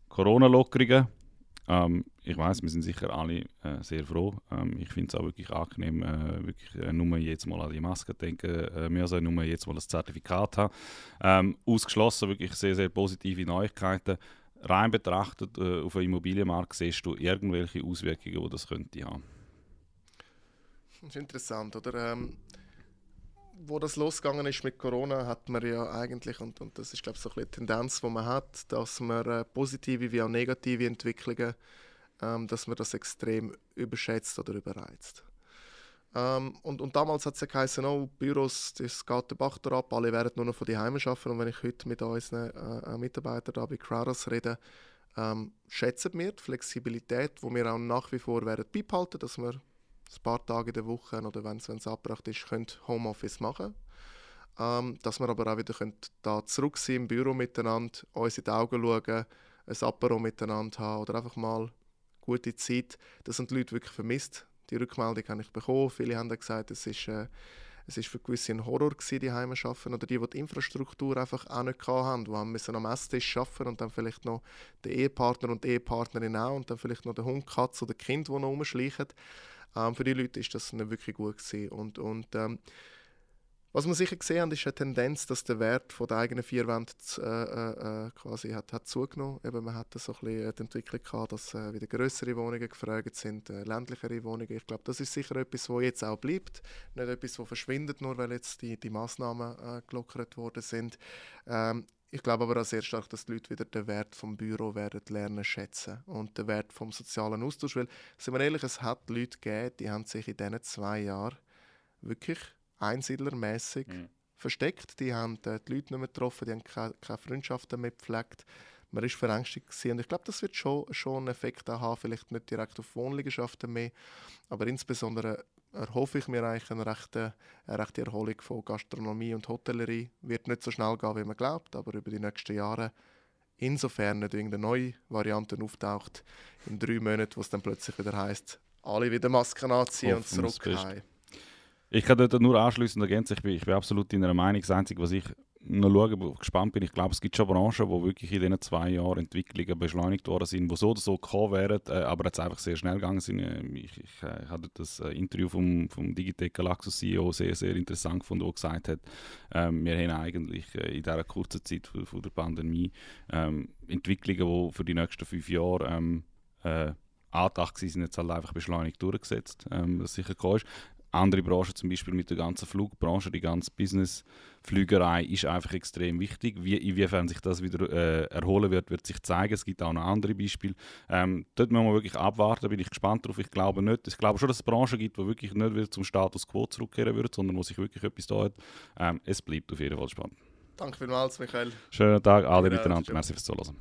[SPEAKER 2] Corona-Lockerungen. Ähm, ich weiß, wir sind sicher alle äh, sehr froh. Ähm, ich finde es auch wirklich angenehm, äh, wirklich äh, nur jetzt mal an die Maske denken, äh, wir sollen nur jetzt mal das Zertifikat haben. Ähm, ausgeschlossen wirklich sehr, sehr positive Neuigkeiten. Rein betrachtet äh, auf den Immobilienmarkt siehst du irgendwelche Auswirkungen, die das könnte haben.
[SPEAKER 1] Das ist interessant, oder? Ähm, wo das losgegangen ist mit Corona, hat man ja eigentlich, und, und das ist, glaube ich, so ein Tendenz, die man hat, dass man äh, positive wie auch negative Entwicklungen, ähm, dass man das extrem überschätzt oder überreizt. Ähm, und, und damals hat es ja geheißen, oh, Büros, das geht der Bach ab, alle werden nur noch von die Heimen arbeiten. Und wenn ich heute mit unseren äh, äh, Mitarbeitern da bei Crowders rede, ähm, schätzen wir die Flexibilität, die wir auch nach wie vor werden beibehalten, dass wir ein paar Tage in der Woche oder wenn es abgebracht ist, könnt Homeoffice machen ähm, Dass wir aber auch wieder können da zurück sind im Büro miteinander, uns in die Augen schauen, ein Apero miteinander haben oder einfach mal gute Zeit. Das haben die Leute wirklich vermisst. Die Rückmeldung habe ich bekommen. Viele haben gesagt, es ist, äh, es ist für gewisse ein Horror gewesen, die Heime schaffen oder die, die die Infrastruktur einfach auch nicht hatten, die haben müssen am Esstisch schaffen und dann vielleicht noch den Ehepartner und die Ehepartnerin auch und dann vielleicht noch den Hund, Katze oder Kind, die noch rumschleichen. Ähm, für die Leute ist das nicht wirklich gut gewesen. Und, und ähm, was man sicher gesehen haben, ist eine Tendenz, dass der Wert von der eigenen vier Wände äh, äh, äh, quasi hat, hat zugenommen. Eben, man hat so ein äh, die Entwicklung gehabt, dass äh, wieder größere Wohnungen gefragt sind, äh, ländlichere Wohnungen. Ich glaube, das ist sicher etwas, was jetzt auch bleibt, nicht etwas, was verschwindet, nur weil jetzt die, die Massnahmen gelockert worden sind. Ähm, ich glaube aber auch sehr stark, dass die Leute wieder den Wert vom Büro werden lernen schätzen und den Wert vom sozialen Austausch. Weil, sind wir ehrlich, es hat Leute gegeben, die haben sich in diesen zwei Jahren wirklich einsiedlermäßig mhm. versteckt. Die haben äh, die Leute nicht mehr getroffen, die haben keine, Freundschaften mehr gepflegt. Man war verängstigt. Und ich glaube, das wird schon, schon einen Effekt haben, vielleicht nicht direkt auf Wohnliegenschaften mehr, aber insbesondere erhoffe ich mir eigentlich eine rechte, eine rechte Erholung von Gastronomie und Hotellerie. Wird nicht so schnell gehen, wie man glaubt, aber über die nächsten Jahre, insofern nicht irgendeine neue Variante auftaucht, in drei Monaten, wo es dann plötzlich wieder heißt, alle wieder Masken anziehen und zurück
[SPEAKER 2] Ich kann dort nur anschließen und ergänzen, ich bin, ich bin absolut in der Meinung. Das Einzige, was ich noch schauen, gespannt bin. Ich glaube, es gibt schon Branchen, wo wirklich in diesen zwei Jahren Entwicklungen beschleunigt worden sind, wo so oder so gekommen wären, äh, aber jetzt einfach sehr schnell gegangen sind. Ähm, ich, ich äh, hatte das äh, Interview vom, vom Digitec Galaxus CEO sehr, sehr interessant gefunden, wo gesagt hat, ähm, wir haben eigentlich äh, in dieser kurzen Zeit von, von der Pandemie ähm, Entwicklungen, die für die nächsten fünf Jahre ähm, äh, angedacht sind, jetzt halt einfach beschleunigt durchgesetzt, ähm, was sicher gekommen ist andere Branchen, zum Beispiel mit der ganzen Flugbranche, die ganze Businessflügerei ist einfach extrem wichtig. Wie, inwiefern sich das wieder äh, erholen wird, wird sich zeigen. Es gibt auch noch andere Beispiele. Ähm, dort müssen wir wirklich abwarten, bin ich gespannt drauf. Ich glaube nicht, ich glaube schon, dass es Branchen gibt, die wirklich nicht wieder zum Status Quo zurückkehren würden, sondern wo sich wirklich etwas tut. Ähm, es bleibt auf jeden Fall spannend.
[SPEAKER 1] Danke vielmals, Michael.
[SPEAKER 2] Schönen Tag, alle ja, miteinander. Merci fürs Zuhören.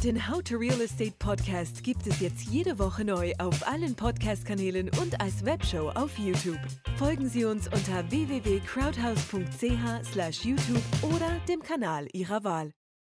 [SPEAKER 1] Den How to Real Estate Podcast gibt es jetzt jede Woche neu auf allen Podcast-Kanälen und als Webshow auf YouTube. Folgen Sie uns unter www.crowdhouse.ch/youtube slash oder dem Kanal Ihrer Wahl.